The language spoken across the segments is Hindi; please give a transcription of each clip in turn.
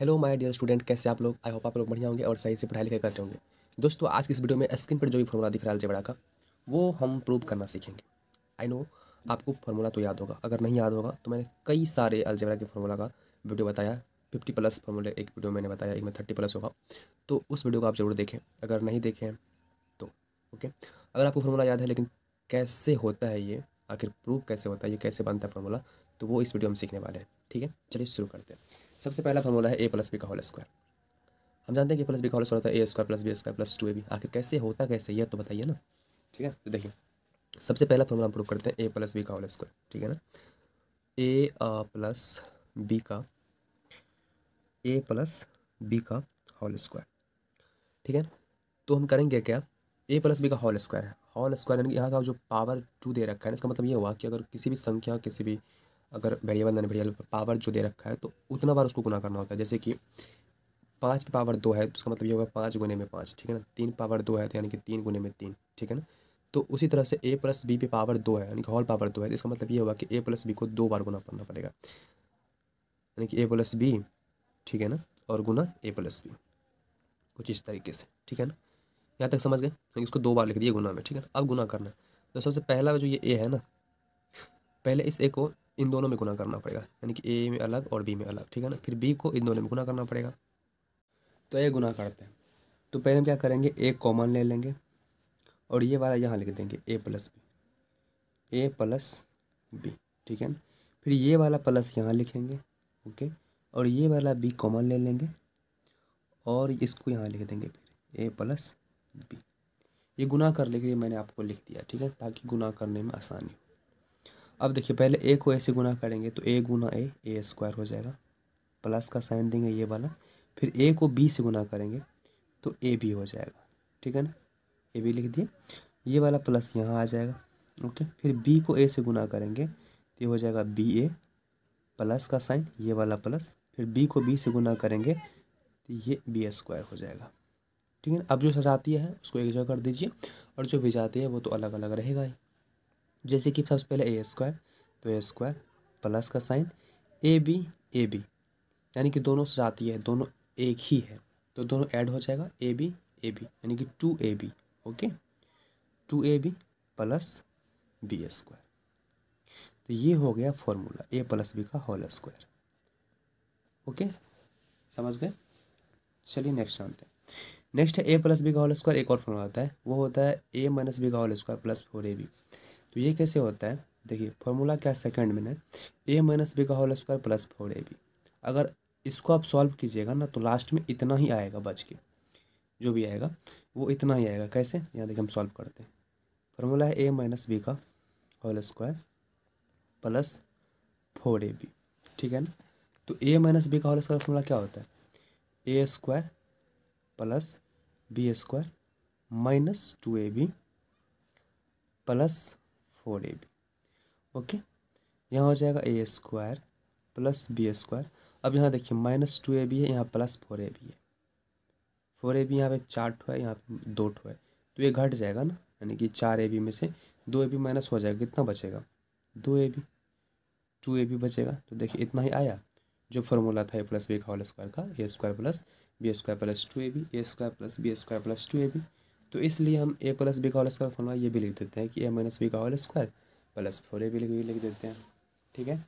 हेलो माय डियर स्टूडेंट कैसे आप लोग आई होप आप लोग बढ़िया होंगे और सही से पढ़ाई लिखाई करते होंगे दोस्तों आज की इस वीडियो में स्क्रीन पर जो भी फॉर्मूला दिख रहा है अलजेबड़ा का वो हम प्रूव करना सीखेंगे आई नो आपको फॉर्मूला तो याद होगा अगर नहीं याद होगा तो मैंने कई सारे अलजेबड़ा के फार्मूला का वीडियो बताया फिफ्टी प्लस फॉर्मूले एक वीडियो मैंने बताया एक में थर्टी प्लस होगा तो उस वीडियो को आप ज़रूर देखें अगर नहीं देखें तो ओके अगर आपको फार्मूला याद है लेकिन कैसे होता है ये आखिर प्रूव कैसे होता है ये कैसे बनता है फॉर्मूला तो वो इस वीडियो में सीखने वाले हैं ठीक है चलिए शुरू करते हैं सबसे पहला फॉर्मूला है ए प्लस बी का होल स्क्वायर हम जानते हैं कि प्लस बी का होल स्क्वायर होता है A square plus B square plus two A B आखिर कैसे होता कैसे यह तो बताइए ना ठीक है तो देखिए सबसे पहला फॉर्मूला हम प्रूव करते हैं ए प्लस बी का होल स्क्वायर ठीक है ना ए प्लस बी का ए प्लस बी का होल स्क्वायर ठीक है तो हम करेंगे क्या ए प्लस बी का होल स्क्वायर है होल स्क्वायर यानी कि यहाँ का जो पावर टू दे रखा है इसका मतलब ये हुआ कि अगर किसी भी संख्या किसी भी अगर वेरिएबल नन वेरिएबल पावर जो दे रखा है तो उतना बार उसको गुना करना होता है जैसे कि पाँच पे पावर दो है तो उसका मतलब ये होगा पाँच गुने में पाँच ठीक है ना तीन पावर दो है तो यानी कि तीन गुने में तीन ठीक है ना तो उसी तरह से ए प्लस बी पे पावर दो है यानी कि हॉल पावर दो है तो इसका मतलब ये होगा कि ए प्लस बी को दो बार गुना करना पड़ेगा यानी कि ए प्लस बी ठीक है ना और गुना ए प्लस बी कुछ इस तरीके से ठीक है ना यहाँ तक समझ गए इसको दो बार लिख दिए गुना में ठीक है ना अब गुना करना तो सबसे पहला जो ये ए है ना पहले इस ए को इन दोनों में गुना करना पड़ेगा यानी कि ए में अलग और बी में अलग ठीक है ना फिर बी को इन दोनों में गुना करना पड़ेगा तो ये गुना करते हैं तो पहले हम क्या करेंगे ए कॉमन ले लेंगे और ये वाला यहाँ लिख देंगे A plus B A plus B ठीक है ना फिर ये वाला प्लस यहाँ लिखेंगे ओके और ये वाला बी कॉमन ले लेंगे और इसको यहाँ लिख देंगे फिर ए प्लस बी ये गुना करने के लिए मैंने आपको लिख दिया ठीक है ताकि गुना करने में आसानी हो अब देखिए पहले ए को ऐसे गुना करेंगे तो ए गुना ए ए स्क्वायर हो जाएगा प्लस का साइन देंगे ये वाला फिर ए को बी से गुना करेंगे तो ए बी हो जाएगा ठीक है ना ए बी लिख दिए ये वाला प्लस यहाँ आ जाएगा ओके फिर बी को ए से गुना करेंगे तो ये हो जाएगा बी ए प्लस का साइन ये वाला प्लस फिर बी को बी से गुना करेंगे तो ये बी स्क्वायर हो जाएगा ठीक है ना अब जो सजाती है उसको एक जगह कर दीजिए और जो विजाती है वो तो अलग अलग रहेगा ही जैसे कि सबसे पहले ए स्क्वायर तो ए स्क्वायर प्लस का sign A B A B यानी कि दोनों से आती है दोनों एक ही है तो दोनों ऐड हो जाएगा ए बी ए बी यानी कि two A B okay two A B plus B square तो ये हो गया फॉर्मूला ए प्लस बी का होल स्क्वायर ओके समझ गए चलिए नेक्स्ट जानते हैं नेक्स्ट है ए प्लस बी का होल स्क्वायर एक और फॉर्मूला होता है वो होता है ए माइनस बी का whole square plus four A B तो ये कैसे होता है देखिए फॉर्मूला क्या है सेकेंड में है ए माइनस बी का whole square plus four A B अगर इसको आप सॉल्व कीजिएगा ना तो लास्ट में इतना ही आएगा बच के जो भी आएगा वो इतना ही आएगा कैसे यहाँ देखिए हम सॉल्व करते हैं फॉर्मूला है ए माइनस बी का whole square plus four A B ठीक है ना तो ए माइनस बी का होल स्क्वायर फॉर्मूला क्या होता है A square plus B square minus two A B plus four A B okay यहाँ हो जाएगा A square plus B square अब यहाँ देखिए माइनस टू ए बी है यहाँ प्लस फोर ए बी है फोर ए बी यहाँ पे चार ठो है यहाँ पे दो ठो है तो ये घट जाएगा ना यानी कि चार ए बी में से दो ए बी माइनस हो जाएगा कितना बचेगा दो A B two A B बचेगा तो देखिए इतना ही आया जो फॉर्मूला था ए प्लस बी का होल स्क्वायर का A square plus B square plus two A B A square plus B square plus two A B तो इसलिए हम ए प्लस बी का होल स्क्वायर फॉर्मूला ये भी लिख देते हैं कि ए माइनस बी का whole square plus four A भी लिख लिख देते हैं ठीक है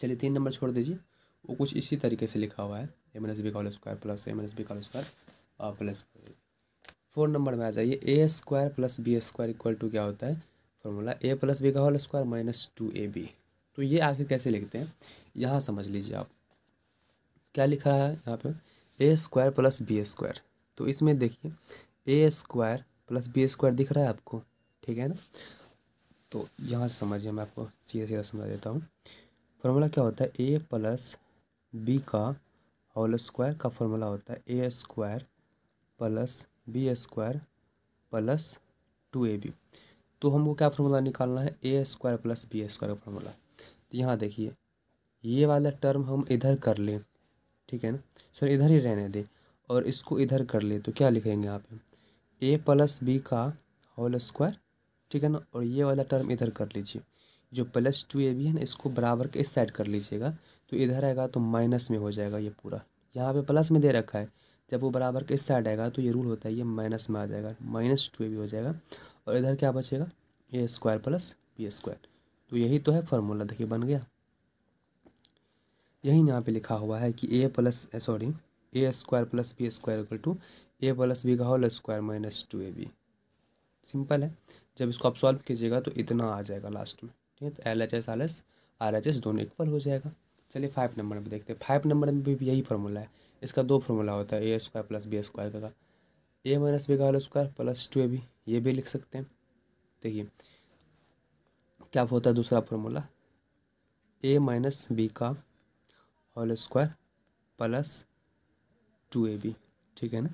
चलिए तीन नंबर छोड़ दीजिए वो कुछ इसी तरीके से लिखा हुआ है ए माइनस बी का whole square plus A minus B का होल स्क्वायर और प्लस फोर फोर नंबर में आ जाइए A square plus B square equal to क्या होता है फॉर्मूला ए प्लस बी का whole square minus two A B तो ये आखिर कैसे लिखते हैं यहाँ समझ लीजिए आप क्या लिखा है यहाँ पे A square plus B square तो इसमें देखिए A square plus B square दिख रहा है आपको ठीक है ना तो यहाँ से समझिए मैं आपको सीधा सीधा समझा देता हूँ फॉर्मूला क्या होता है ए प्लस बी का होल स्क्वायर का फॉर्मूला होता है A square plus B square plus two A B तो हमको क्या फॉर्मूला निकालना है A square plus B square का फॉर्मूला तो यहाँ देखिए ये वाला टर्म हम इधर कर लें ठीक है ना सॉरी इधर ही रहने दें और इसको इधर कर लें तो क्या लिखेंगे यहाँ पे ए प्लस बी का होल स्क्वायर ठीक है ना और ये वाला टर्म इधर कर लीजिए जो प्लस टू ए बी है ना इसको बराबर के इस साइड कर लीजिएगा तो इधर आएगा तो माइनस में हो जाएगा ये पूरा यहाँ पे प्लस में दे रखा है जब वो बराबर के इस साइड आएगा तो ये रूल होता है ये माइनस में आ जाएगा माइनस टू ए बी हो जाएगा और इधर क्या बचेगा A square plus B square तो यही तो है फॉर्मूला देखिए बन गया यही यहाँ पे लिखा हुआ है कि A plus sorry A square plus B square equal to A plus B का whole square minus two A B simple है जब इसको आप सॉल्व कीजिएगा तो इतना आ जाएगा लास्ट में ठीक है तो एल एच एस आल एस आर एच एस दोनों इक्वल हो जाएगा चलिए फाइव नंबर में देखते हैं फाइव नंबर में भी यही फार्मूला है इसका दो फार्मूला होता है A square plus B square का ए माइनस बी का whole square plus two A B ये भी लिख सकते हैं देखिए क्या होता है दूसरा फार्मूला ए माइनस बी का whole square plus two A B ठीक है ना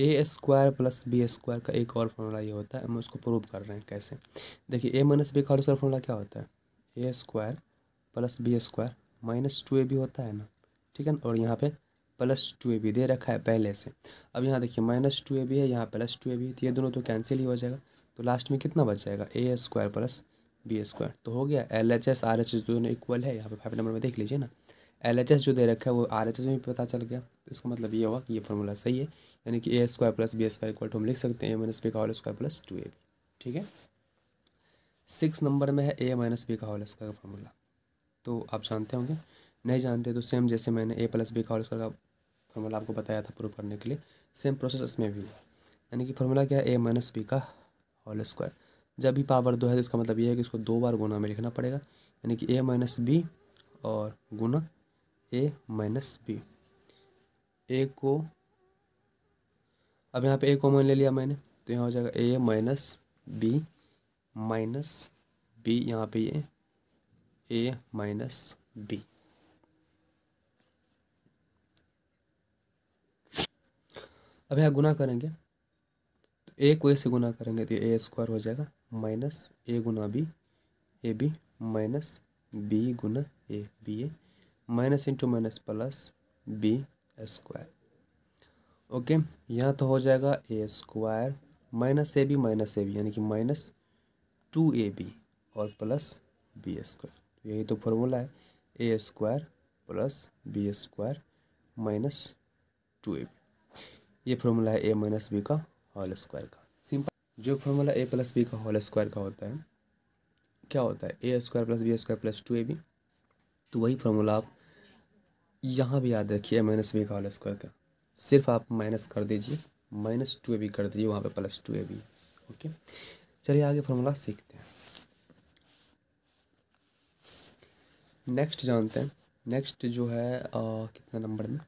A square plus B square का एक और फॉर्मूला ये होता है हम उसको प्रूव कर रहे हैं कैसे देखिए ए माइनस बी का और फॉर्मूला क्या होता है A square plus B square minus two A B होता है ना ठीक है ना और यहाँ पे प्लस टू ए बी दे रखा है पहले से अब यहाँ देखिए माइनस टू ए बी है यहाँ प्लस टू ए बी तो ये दोनों तो कैंसिल ही हो जाएगा तो लास्ट में कितना बच जाएगा A square plus B square तो हो गया L H S R H S दोनों इक्वल है यहाँ पे फाइव नंबर में देख लीजिए ना एल जो दे रखा है वो आर में भी पता चल गया तो इसका मतलब ये होगा कि ये फॉर्मूला सही है यानी कि A square plus B square equal to हम लिख सकते हैं ए माइनस बी का whole square plus two A B ठीक है सिक्स नंबर में है ए माइनस बी का होल स्क्वायर का फॉर्मूला तो आप जानते होंगे नहीं जानते तो सेम जैसे मैंने ए प्लस बी का होल स्क्वायर का फॉर्मूला आपको बताया था प्रूव करने के लिए सेम प्रोसेस इसमें भी है यानी कि फॉर्मूला क्या है ए माइनस बी का होल स्क्वायर जब भी पावर दो है तो इसका मतलब ये है कि इसको दो बार गुना में लिखना पड़ेगा यानी कि ए माइनस बी और गुना ए माइनस बी ए को अब यहाँ पे ए कॉमन ले लिया मैंने तो यहाँ हो जाएगा A minus B minus B यहाँ पे ये ए माइनस बी अब यहाँ गुना करेंगे तो ए को ए से गुना करेंगे तो ए स्क्वायर हो जाएगा माइनस ए गुना B A B minus B गुना A B A minus into minus plus B square okay यहाँ तो हो जाएगा A square minus A B minus A B यानी कि माइनस टू ए बी और प्लस बी स्क्वायर तो यही तो फॉर्मूला है A square plus B square minus two A B ये फॉर्मूला है ए माइनस बी का होल स्क्वायर का सिंपल जो फॉर्मूला ए प्लस बी का होल स्क्वायर का होता है क्या होता है A square plus B square plus two A B तो वही फार्मूला आप यहाँ भी याद रखिए माइनस बी का होल स्क्वायर का सिर्फ आप माइनस कर दीजिए माइनस टू ए बी कर दीजिए वहाँ पे plus two A B okay चलिए आगे फॉर्मूला सीखते हैं नेक्स्ट जानते हैं नेक्स्ट जो है आ, कितना नंबर में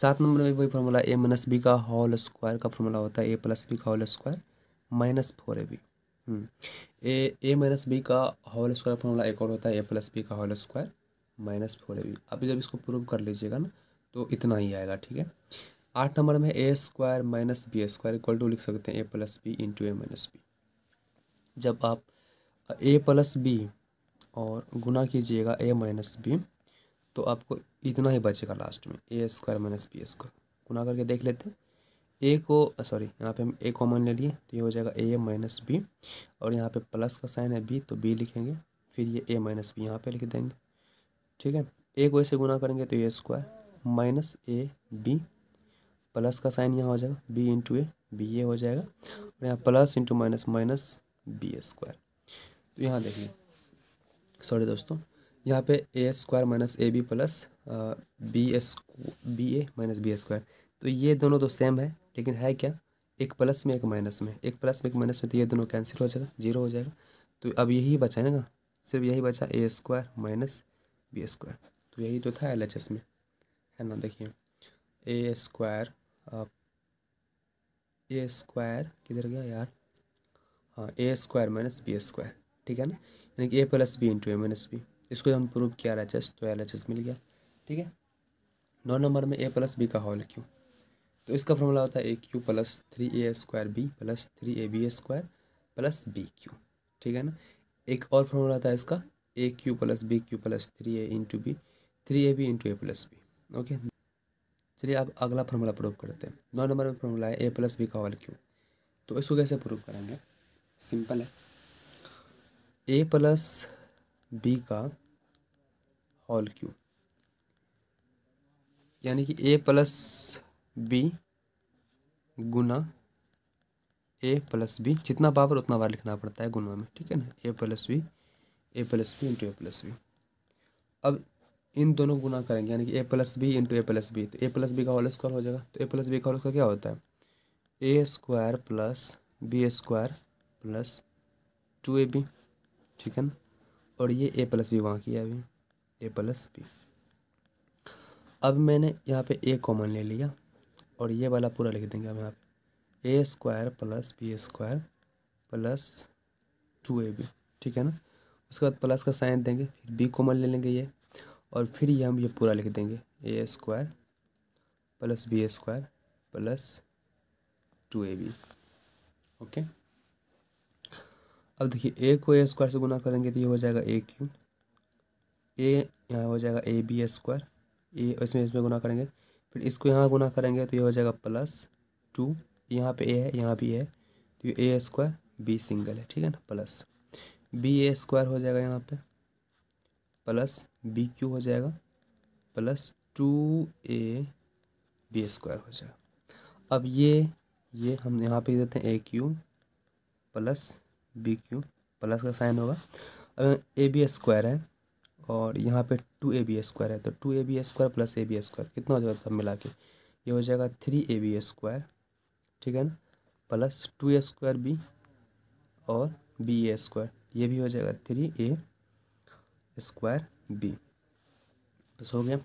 सात नंबर में वही फार्मूला ए माइनस बी का होल स्क्वायर का फॉर्मूला होता है ए प्लस बी का whole square minus four A B A A minus B का होल स्क्वायर फार्मूला एक और होता है ए प्लस बी का whole square minus four A B अभी जब इसको प्रूव कर लीजिएगा ना तो इतना ही आएगा ठीक है आठ नंबर में A square minus B square equal to लिख सकते हैं A plus B into A minus B जब आप ए प्लस बी और गुना कीजिएगा ए माइनस बी तो आपको इतना ही बचेगा लास्ट में A square minus B square गुना करके देख लेते हैं ए को सॉरी यहाँ पे हम ए कॉमन ले लिए तो ये हो जाएगा ए माइनस बी और यहाँ पे प्लस का साइन है बी तो बी लिखेंगे फिर ये ए माइनस बी यहाँ पे लिख देंगे ठीक है ए को ए से गुना करेंगे तो A square minus A B plus का साइन यहाँ हो जाएगा B into A B A हो जाएगा और यहाँ plus into minus minus B square तो यहाँ देखिए सॉरी दोस्तों यहाँ पे A square minus A B plus B S B A minus B square तो ये दोनों तो सेम है लेकिन है क्या एक प्लस में एक माइनस में एक प्लस में एक माइनस में तो ये दोनों कैंसिल हो जाएगा जीरो हो जाएगा तो अब यही बचा है ना सिर्फ यही बचा A square minus B square तो यही तो था एल एच एस में है ना देखिए ए स्क्वायर ए स्क्वायर किधर गया यार हाँ A square minus B square ठीक है ना यानी कि A plus B into A minus B इसको हम प्रूव किया एल एच एस तो एल एच एस मिल गया ठीक है नौ नंबर में ए प्लस बी का हॉल क्यू तो इसका फॉर्मूला होता है A cube plus three A square B plus three A B square plus B cube ठीक है ना एक और फॉर्मूला है इसका A cube plus B cube plus three A into B three A B into A plus B okay चलिए अब अगला फॉर्मूला प्रूव करते हैं नौ नंबर में फॉर्मूला है ए प्लस बी का वाल क्यू तो इसको कैसे प्रूव करेंगे सिंपल है ए प्लस बी का होल क्यू यानी कि ए प्लस बी गुना ए प्लस बी जितना पावर उतना बार लिखना पड़ता है गुना में ठीक है ना A plus B A plus B into A plus B अब इन दोनों गुना करेंगे यानी कि A plus B into A plus B तो ए प्लस बी का होल स्क्वायर हो जाएगा तो ए प्लस बी का होल स्क्वायर क्या होता है A square plus B square plus two A B ठीक है ना और ये ए प्लस बी वहाँ किया अभी ए प्लस बी अब मैंने यहाँ पे ए कॉमन ले लिया और ये वाला पूरा लिख देंगे हम यहाँ पे A square plus B square plus two A B ठीक है ना उसके बाद प्लस का साइन देंगे फिर बी कॉमन ले लेंगे ये और फिर ये हम ये पूरा लिख देंगे A square plus B square plus two A B okay अब देखिए ए को ए स्क्वायर से गुना करेंगे तो ये हो जाएगा ए क्यू ए यहाँ हो जाएगा ए बी स्क्वायर ए इसमें इसमें गुना करेंगे फिर इसको यहाँ गुना करेंगे तो ये हो जाएगा प्लस टू यहाँ पे ए है यहाँ भी है तो ये ए स्क्वायर बी सिंगल है ठीक है ना प्लस बी ए स्क्वायर हो जाएगा यहाँ पे प्लस बी क्यू हो जाएगा plus two A B square हो जाएगा अब ये ये हम यहाँ पे देते हैं A cube plus B cube plus का साइन होगा अब ए बी स्क्वायर है और यहाँ पे टू ए बी स्क्वायर है तो two A B square plus A B square कितना हो जाएगा सब मिला के ये हो जाएगा थ्री ए बी स्क्वायर ठीक है ना plus two A square B और बी ए स्क्वायर ये भी हो जाएगा थ्री ए स्क्वायर बी बस हो गया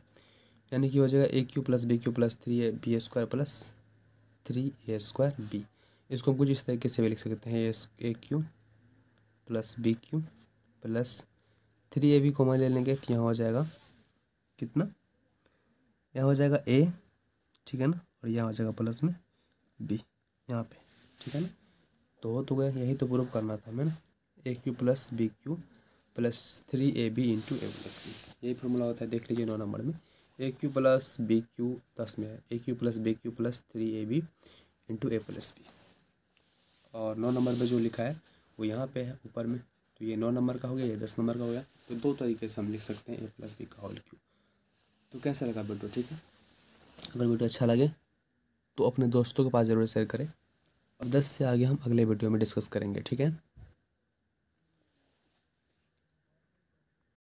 यानी कि हो जाएगा A cube plus B cube plus three A B square plus three A square B इसको हम कुछ इस तरीके से भी लिख सकते हैं A cube plus B cube plus three A B मैं ले लेंगे तो यहाँ हो जाएगा कितना यहाँ हो जाएगा ए ठीक है ना और यहाँ हो जाएगा प्लस में बी यहाँ पे ठीक है ना तो हो तो गया यही तो प्रूफ करना था मैंने A cube plus B cube plus three A B into A plus B यही फॉर्मूला होता है देख लीजिए नौ नंबर में A cube plus B cube दस में है A cube plus B cube plus three A B into A plus B और नौ नंबर पर जो लिखा है वो यहाँ पे है ऊपर में तो ये नौ नंबर का हो गया ये दस नंबर का हो गया तो दो तरीके से हम लिख सकते हैं ए प्लस बी का होल क्यू तो कैसा लगा वीडियो ठीक है अगर वीडियो अच्छा लगे तो अपने दोस्तों के पास ज़रूर शेयर करें और दस से आगे हम अगले वीडियो में डिस्कस करेंगे ठीक है